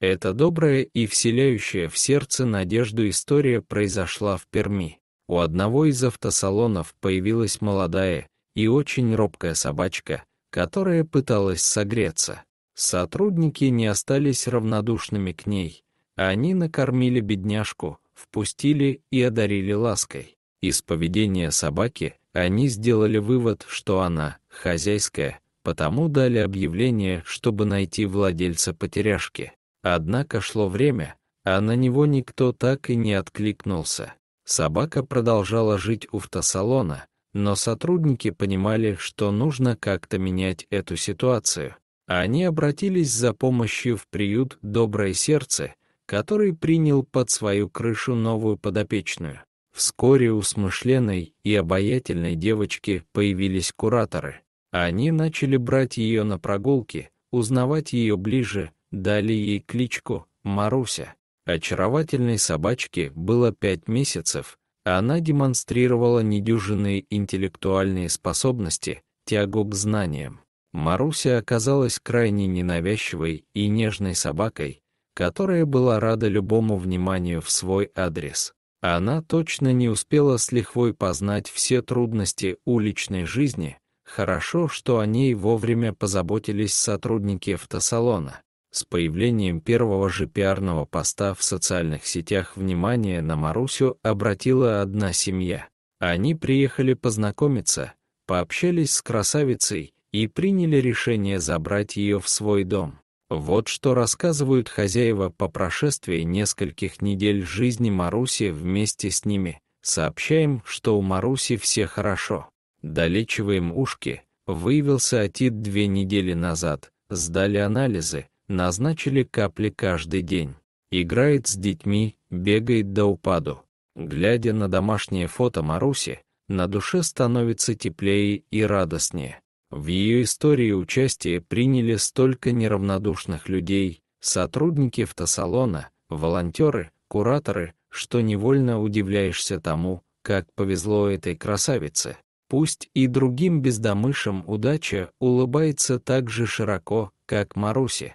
Эта добрая и вселяющая в сердце надежду история произошла в Перми. У одного из автосалонов появилась молодая и очень робкая собачка, которая пыталась согреться. Сотрудники не остались равнодушными к ней. Они накормили бедняжку, впустили и одарили лаской. Из поведения собаки они сделали вывод, что она хозяйская, потому дали объявление, чтобы найти владельца потеряшки. Однако шло время, а на него никто так и не откликнулся. Собака продолжала жить у автосалона, но сотрудники понимали, что нужно как-то менять эту ситуацию. Они обратились за помощью в приют «Доброе сердце», который принял под свою крышу новую подопечную. Вскоре у смышленной и обаятельной девочки появились кураторы. Они начали брать ее на прогулки, узнавать ее ближе, Дали ей кличку Маруся. Очаровательной собачке было пять месяцев, а она демонстрировала недюжинные интеллектуальные способности, тягу к знаниям. Маруся оказалась крайне ненавязчивой и нежной собакой, которая была рада любому вниманию в свой адрес. Она точно не успела с лихвой познать все трудности уличной жизни. Хорошо, что о ней вовремя позаботились сотрудники автосалона. С появлением первого же пиарного поста в социальных сетях внимание на Марусю обратила одна семья. Они приехали познакомиться, пообщались с красавицей и приняли решение забрать ее в свой дом. Вот что рассказывают хозяева по прошествии нескольких недель жизни Маруси вместе с ними. Сообщаем, что у Маруси все хорошо. Долечиваем ушки. Выявился отит две недели назад. Сдали анализы назначили капли каждый день. Играет с детьми, бегает до упаду. Глядя на домашнее фото Маруси, на душе становится теплее и радостнее. В ее истории участие приняли столько неравнодушных людей, сотрудники автосалона, волонтеры, кураторы, что невольно удивляешься тому, как повезло этой красавице. Пусть и другим бездомышам удача улыбается так же широко, как Маруси.